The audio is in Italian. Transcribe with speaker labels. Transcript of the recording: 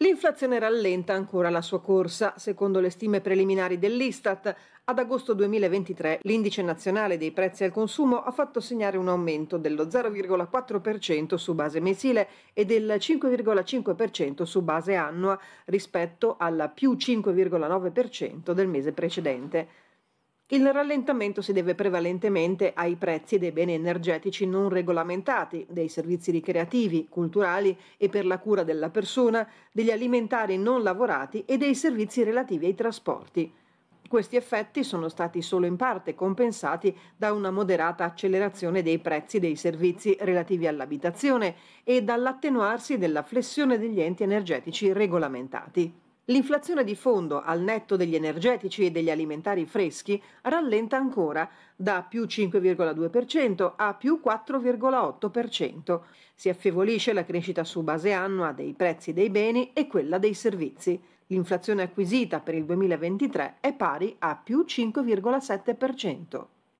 Speaker 1: L'inflazione rallenta ancora la sua corsa. Secondo le stime preliminari dell'Istat, ad agosto 2023 l'indice nazionale dei prezzi al consumo ha fatto segnare un aumento dello 0,4% su base mensile e del 5,5% su base annua rispetto al più 5,9% del mese precedente. Il rallentamento si deve prevalentemente ai prezzi dei beni energetici non regolamentati, dei servizi ricreativi, culturali e per la cura della persona, degli alimentari non lavorati e dei servizi relativi ai trasporti. Questi effetti sono stati solo in parte compensati da una moderata accelerazione dei prezzi dei servizi relativi all'abitazione e dall'attenuarsi della flessione degli enti energetici regolamentati. L'inflazione di fondo al netto degli energetici e degli alimentari freschi rallenta ancora da più 5,2% a più 4,8%. Si affievolisce la crescita su base annua dei prezzi dei beni e quella dei servizi. L'inflazione acquisita per il 2023 è pari a più 5,7%.